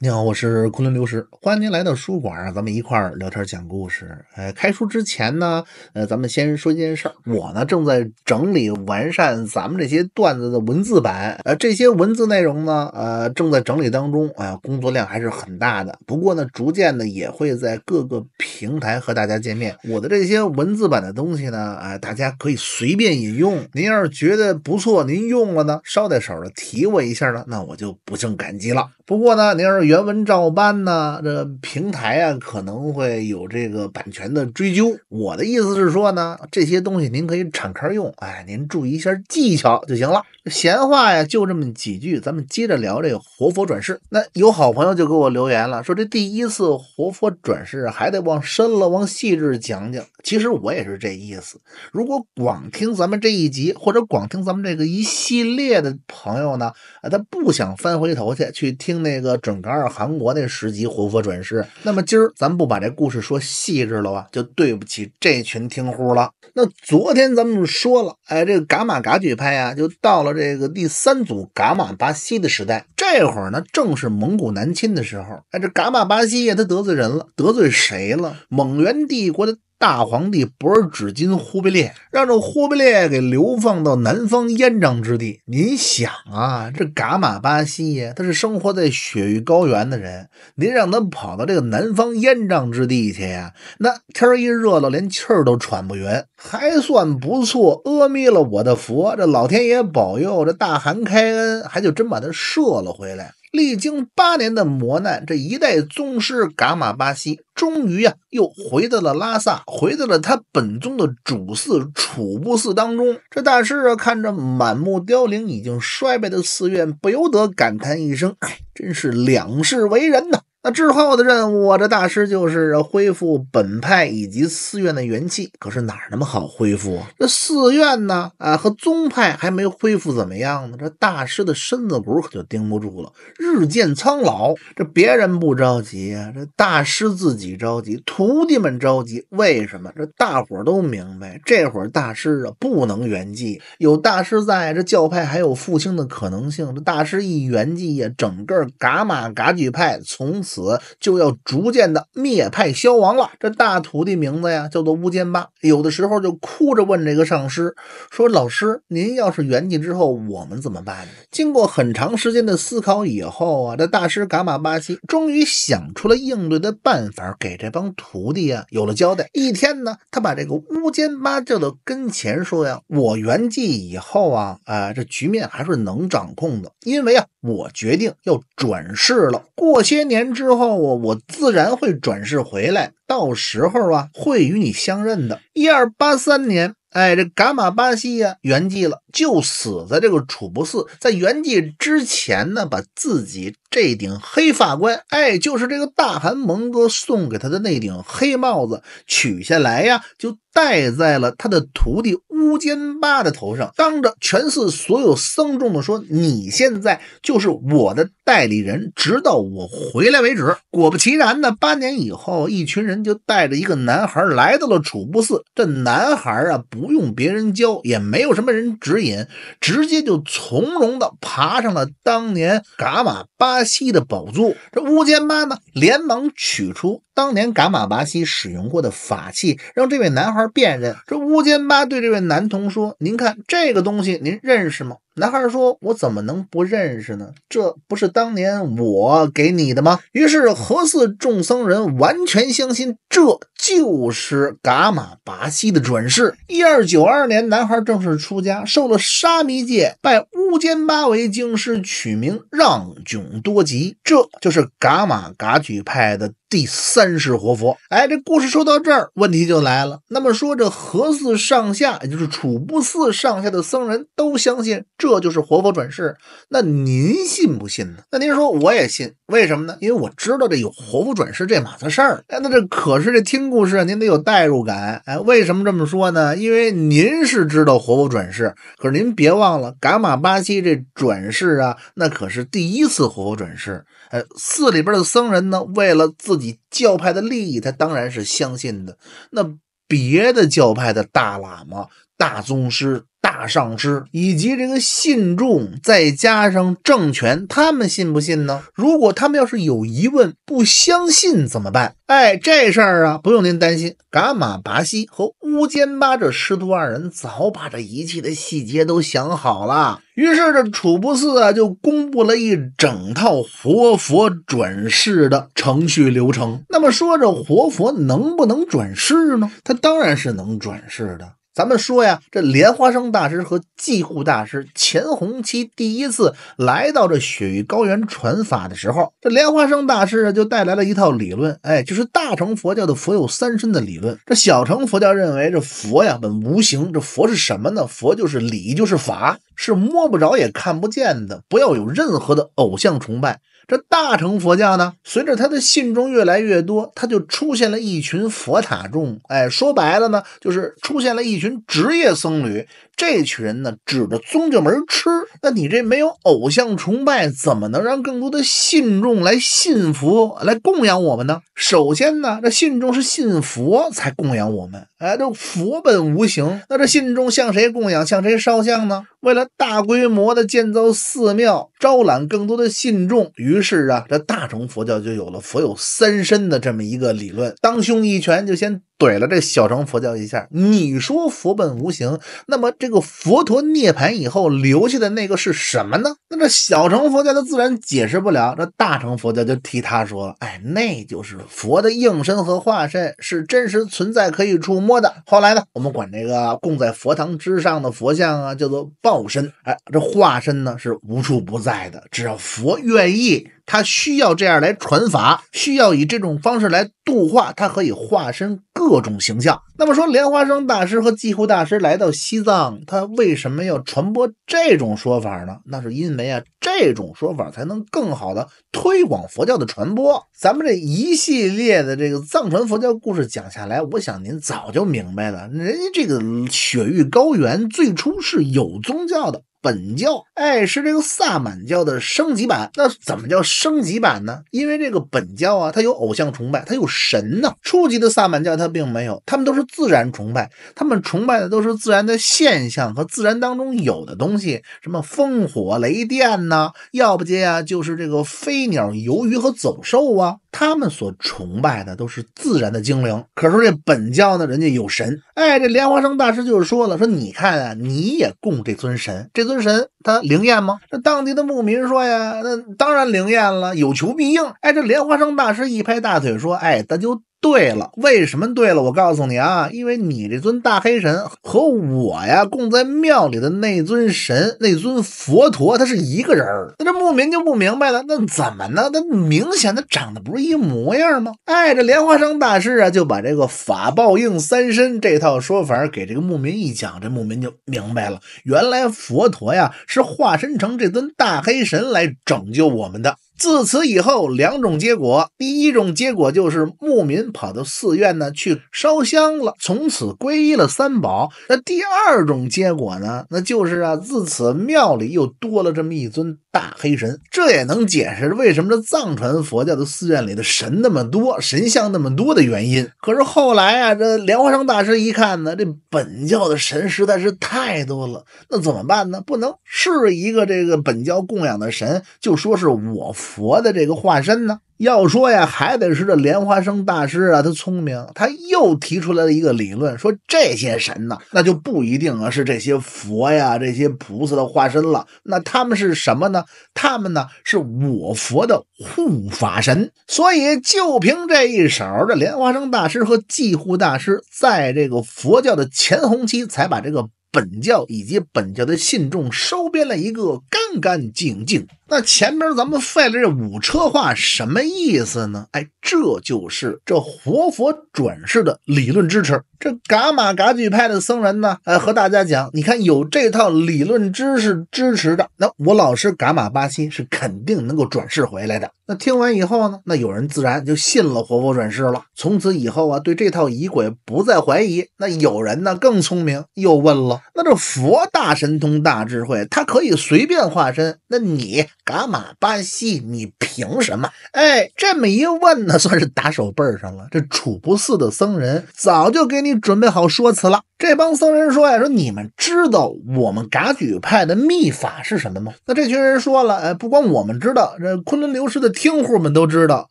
你好，我是昆仑流石，欢迎您来到书馆啊，咱们一块儿聊天讲故事。呃，开书之前呢，呃，咱们先说一件事儿，我呢正在整理完善咱们这些段子的文字版，呃，这些文字内容呢，呃，正在整理当中，啊，工作量还是很大的。不过呢，逐渐的也会在各个平台和大家见面。我的这些文字版的东西呢，啊，大家可以随便引用。您要是觉得不错，您用了呢，捎带手的提我一下呢，那我就不胜感激了。不过呢，您要是有原文照搬呢，这平台啊可能会有这个版权的追究。我的意思是说呢，这些东西您可以敞开用，哎，您注意一下技巧就行了。闲话呀，就这么几句，咱们接着聊这个活佛转世。那有好朋友就给我留言了，说这第一次活佛转世还得往深了、往细致讲讲。其实我也是这意思，如果光听咱们这一集，或者光听咱们这个一系列的朋友呢，啊，他不想翻回头去去听那个准纲。二韩国那十级活佛转世，那么今儿咱不把这故事说细致了吧，就对不起这群听户了。那昨天咱们说了，哎，这个噶玛噶举派啊，就到了这个第三组噶玛巴西的时代。这会儿呢，正是蒙古南侵的时候。哎，这噶玛巴西呀，他得罪人了，得罪谁了？蒙元帝国的。大皇帝博尔只金忽必烈让这忽必烈给流放到南方燕章之地。您想啊，这噶玛巴西耶，他是生活在雪域高原的人，您让他跑到这个南方燕章之地去呀？那天儿一热了，连气儿都喘不匀。还算不错，阿弥勒我的佛，这老天爷保佑，这大汗开恩，还就真把他赦了回来。历经八年的磨难，这一代宗师噶玛巴西终于呀，又回到了拉萨，回到了他本宗的主寺楚布寺当中。这大师啊，看着满目凋零、已经衰败的寺院，不由得感叹一声：“哎，真是两世为人呐！”那之后的任务啊，这大师就是恢复本派以及寺院的元气。可是哪儿那么好恢复啊？这寺院呢，啊，和宗派还没恢复怎么样呢？这大师的身子骨可就盯不住了，日渐苍老。这别人不着急啊，这大师自己着急，徒弟们着急。为什么？这大伙儿都明白，这会儿大师啊不能圆寂，有大师在，这教派还有复兴的可能性。这大师一圆寂呀，整个噶玛嘎举派从此。子就要逐渐的灭派消亡了。这大徒弟名字呀叫做乌坚巴，有的时候就哭着问这个上师说：“老师，您要是圆寂之后，我们怎么办呢？”经过很长时间的思考以后啊，这大师噶玛巴西终于想出了应对的办法，给这帮徒弟啊有了交代。一天呢，他把这个乌坚巴叫到跟前说呀：“我圆寂以后啊，啊，这局面还是能掌控的，因为啊，我决定要转世了。过些年之。”之后我我自然会转世回来，到时候啊会与你相认的。一二八三年，哎，这噶马巴西呀圆寂了，就死在这个楚不寺。在圆寂之前呢，把自己这顶黑发冠，哎，就是这个大汗蒙哥送给他的那顶黑帽子取下来呀，就戴在了他的徒弟。乌坚巴的头上，当着全寺所有僧众的说：“你现在就是我的代理人，直到我回来为止。”果不其然呢，八年以后，一群人就带着一个男孩来到了楚布寺。这男孩啊，不用别人教，也没有什么人指引，直接就从容的爬上了当年噶玛巴西的宝座。这乌坚巴呢，连忙取出当年噶玛巴西使用过的法器，让这位男孩辨认。这乌坚巴对这位。男童说：“您看这个东西，您认识吗？”男孩说：“我怎么能不认识呢？这不是当年我给你的吗？”于是，何寺众僧人完全相信，这就是噶玛拔西的转世。一二九二年，男孩正式出家，受了沙弥戒，拜乌坚巴为经师，取名让炯多吉。这就是噶玛噶举派的第三世活佛。哎，这故事说到这儿，问题就来了。那么说，这何寺上下，也就是楚布寺上下的僧人都相信这。这就是活佛转世，那您信不信呢？那您说我也信，为什么呢？因为我知道这有活佛转世这码子事儿。哎，那这可是这听故事，您得有代入感。哎，为什么这么说呢？因为您是知道活佛转世，可是您别忘了，噶玛巴西这转世啊，那可是第一次活佛转世。哎，寺里边的僧人呢，为了自己教派的利益，他当然是相信的。那别的教派的大喇嘛。大宗师、大上师以及这个信众，再加上政权，他们信不信呢？如果他们要是有疑问、不相信怎么办？哎，这事儿啊，不用您担心。伽马拔西和乌坚巴这师徒二人早把这一切的细节都想好了。于是这楚不寺啊就公布了一整套活佛转世的程序流程。那么说这活佛能不能转世呢？他当然是能转世的。咱们说呀，这莲花生大师和寂护大师、前弘期第一次来到这雪域高原传法的时候，这莲花生大师就带来了一套理论，哎，就是大乘佛教的佛有三身的理论。这小乘佛教认为这佛呀本无形，这佛是什么呢？佛就是理，就是法，是摸不着也看不见的，不要有任何的偶像崇拜。这大乘佛教呢，随着他的信众越来越多，他就出现了一群佛塔众。哎，说白了呢，就是出现了一群职业僧侣。这群人呢，指着宗教门吃。那你这没有偶像崇拜，怎么能让更多的信众来信佛、来供养我们呢？首先呢，这信众是信佛才供养我们。哎，这佛本无形，那这信众向谁供养、向谁烧香呢？为了大规模的建造寺庙，招揽更多的信众与。于是啊，这大乘佛教就有了佛有三身的这么一个理论。当胸一拳就先。怼了这小乘佛教一下，你说佛本无形，那么这个佛陀涅槃以后留下的那个是什么呢？那这小乘佛教他自然解释不了，这大乘佛教就替他说了，哎，那就是佛的应身和化身，是真实存在可以触摸的。后来呢，我们管这个供在佛堂之上的佛像啊叫做报身，哎，这化身呢是无处不在的，只要佛愿意。他需要这样来传法，需要以这种方式来度化。他可以化身各种形象。那么说，莲花生大师和寂护大师来到西藏，他为什么要传播这种说法呢？那是因为啊，这种说法才能更好的推广佛教的传播。咱们这一系列的这个藏传佛教故事讲下来，我想您早就明白了。人家这个雪域高原最初是有宗教的。本教哎是这个萨满教的升级版，那怎么叫升级版呢？因为这个本教啊，它有偶像崇拜，它有神呢。初级的萨满教它并没有，他们都是自然崇拜，他们崇拜的都是自然的现象和自然当中有的东西，什么风火雷电呐，要不接啊，就是这个飞鸟、游鱼和走兽啊。他们所崇拜的都是自然的精灵，可是这本教呢，人家有神。哎，这莲花生大师就是说了，说你看啊，你也供这尊神，这尊神他灵验吗？那当地的牧民说呀，那当然灵验了，有求必应。哎，这莲花生大师一拍大腿说，哎，咱就。对了，为什么对了？我告诉你啊，因为你这尊大黑神和我呀供在庙里的那尊神，那尊佛陀，他是一个人儿。那这牧民就不明白了，那怎么呢？那明显的长得不是一模样吗？哎，这莲花生大师啊，就把这个法报应三身这套说法给这个牧民一讲，这牧民就明白了，原来佛陀呀是化身成这尊大黑神来拯救我们的。自此以后，两种结果。第一种结果就是牧民跑到寺院呢去烧香了，从此皈依了三宝。那第二种结果呢，那就是啊，自此庙里又多了这么一尊大黑神。这也能解释为什么这藏传佛教的寺院里的神那么多，神像那么多的原因。可是后来啊，这莲花生大师一看呢，这本教的神实在是太多了，那怎么办呢？不能是一个这个本教供养的神就说是我。佛的这个化身呢？要说呀，还得是这莲花生大师啊，他聪明，他又提出来了一个理论，说这些神呢，那就不一定啊是这些佛呀、这些菩萨的化身了，那他们是什么呢？他们呢是我佛的护法神。所以就凭这一手，这莲花生大师和寂护大师在这个佛教的前弘期才把这个本教以及本教的信众收编了一个干干净净。那前边咱们费了这五车话什么？意思呢？哎，这就是这活佛转世的理论支持。这噶玛噶举派的僧人呢，呃，和大家讲，你看有这套理论知识支持的，那我老师噶玛巴西是肯定能够转世回来的。那听完以后呢，那有人自然就信了活佛转世了。从此以后啊，对这套仪轨不再怀疑。那有人呢更聪明，又问了：那这佛大神通大智慧，他可以随便化身，那你噶玛巴西，你凭什么？哎，这么一问呢，算是打手背上了。这楚不寺的僧人早就给你。你准备好说辞了？这帮僧人说呀，说你们知道我们噶举派的秘法是什么吗？那这群人说了，哎，不光我们知道，这昆仑流失的听户们都知道，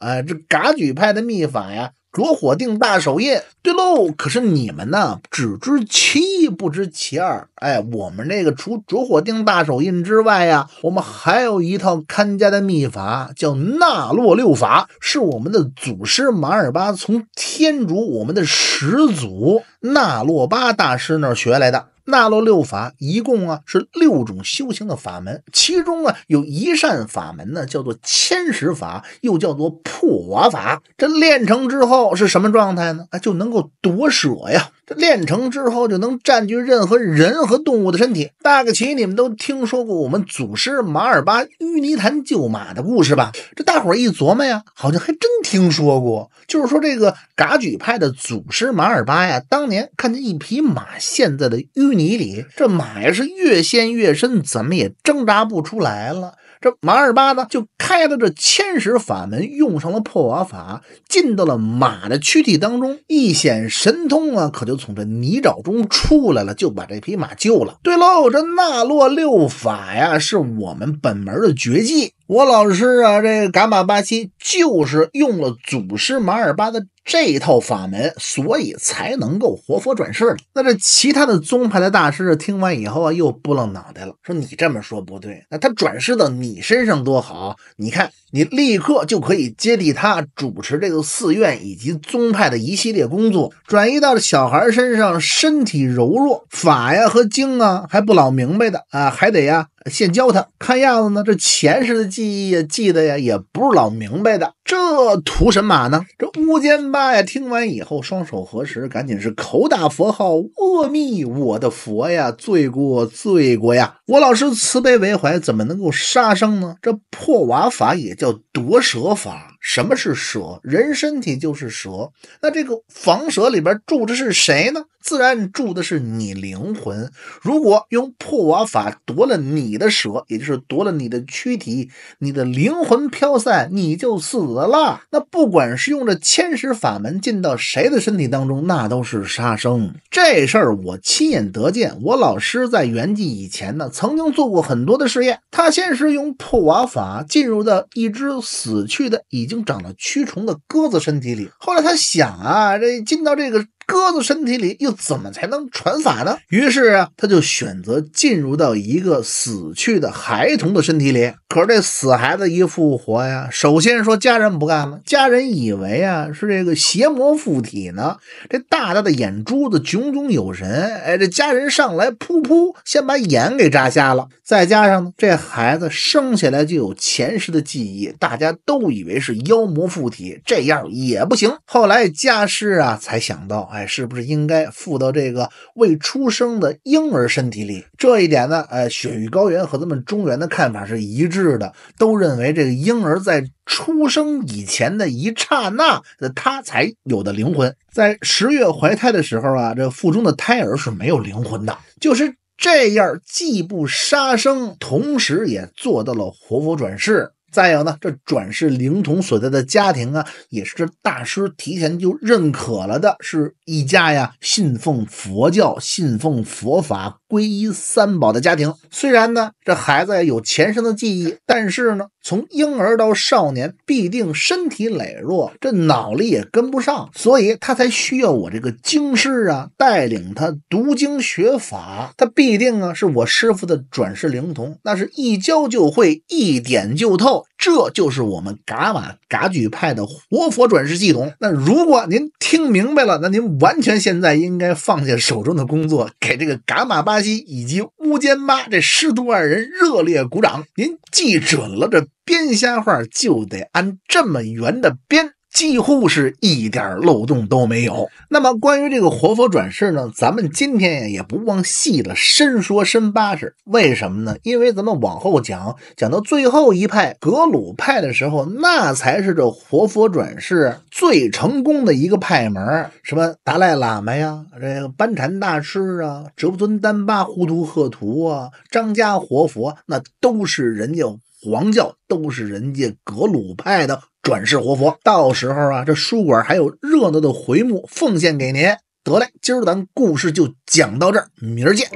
哎，这噶举派的秘法呀。着火定大手印，对喽。可是你们呢，只知其一不知其二。哎，我们这个除着火定大手印之外呀，我们还有一套看家的秘法，叫纳洛六法，是我们的祖师马尔巴从天竺，我们的始祖纳洛巴大师那儿学来的。纳罗六法一共啊是六种修行的法门，其中啊有一扇法门呢，叫做千石法，又叫做破瓦法。这练成之后是什么状态呢？啊，就能够夺舍呀。这练成之后，就能占据任何人和动物的身体。大概其你们都听说过我们祖师马尔巴淤泥潭救马的故事吧？这大伙儿一琢磨呀，好像还真听说过。就是说，这个噶举派的祖师马尔巴呀，当年看见一匹马陷在了淤泥里，这马呀是越陷越深，怎么也挣扎不出来了。这马尔巴呢，就开了这千石法门，用上了破瓦法，进到了马的躯体当中，一显神通啊，可就从这泥沼中出来了，就把这匹马救了。对喽，这纳洛六法呀，是我们本门的绝技。我老师啊，这个伽马巴七就是用了祖师马尔巴的这套法门，所以才能够活佛转世那这其他的宗派的大师听完以后啊，又拨楞脑袋了，说你这么说不对。那他转世到你身上多好？你看你立刻就可以接替他主持这个寺院以及宗派的一系列工作。转移到了小孩身上，身体柔弱，法呀和经啊还不老明白的啊，还得呀。现教他，看样子呢，这前世的记忆也记得呀，也不是老明白的。这图神马呢？这乌尖巴呀，听完以后双手合十，赶紧是口打佛号，阿弥，我的佛呀，罪过罪过呀！我老师慈悲为怀，怎么能够杀生呢？这破瓦法也叫夺舍法。什么是舍？人身体就是舍。那这个房舍里边住着是谁呢？自然住的是你灵魂。如果用破瓦法夺了你的蛇，也就是夺了你的躯体，你的灵魂飘散，你就死了。那不管是用这千石法门进到谁的身体当中，那都是杀生。这事儿我亲眼得见。我老师在圆寂以前呢，曾经做过很多的试验。他先是用破瓦法进入到一只死去的、已经长了蛆虫的鸽子身体里，后来他想啊，这进到这个。鸽子身体里又怎么才能传法呢？于是啊，他就选择进入到一个死去的孩童的身体里。可是这死孩子一复活呀，首先说家人不干了，家人以为啊是这个邪魔附体呢。这大大的眼珠子炯炯有神，哎，这家人上来噗噗先把眼给扎瞎了。再加上呢，这孩子生下来就有前世的记忆，大家都以为是妖魔附体，这样也不行。后来家师啊才想到。哎，是不是应该附到这个未出生的婴儿身体里？这一点呢，哎，雪域高原和咱们中原的看法是一致的，都认为这个婴儿在出生以前的一刹那，他才有的灵魂。在十月怀胎的时候啊，这腹中的胎儿是没有灵魂的。就是这样，既不杀生，同时也做到了活佛转世。再有呢，这转世灵童所在的家庭啊，也是这大师提前就认可了的，是一家呀信奉佛教、信奉佛法、皈依三宝的家庭。虽然呢，这孩子有前生的记忆，但是呢，从婴儿到少年必定身体羸弱，这脑力也跟不上，所以他才需要我这个经师啊带领他读经学法。他必定啊是我师傅的转世灵童，那是一教就会，一点就透。这就是我们噶玛噶举派的活佛转世系统。那如果您听明白了，那您完全现在应该放下手中的工作，给这个噶玛巴西以及乌坚巴这师徒二人热烈鼓掌。您记准了，这编瞎话就得按这么圆的编。几乎是一点漏洞都没有。那么，关于这个活佛转世呢，咱们今天呀也不忘细的深说深八事。为什么呢？因为咱们往后讲，讲到最后一派格鲁派的时候，那才是这活佛转世最成功的一个派门。什么达赖喇嘛呀，这个班禅大师啊，哲布尊丹巴、呼图赫图啊，张家活佛，那都是人家黄教，都是人家格鲁派的。转世活佛，到时候啊，这书馆还有热闹的回目奉献给您。得嘞，今儿咱故事就讲到这儿，明儿见。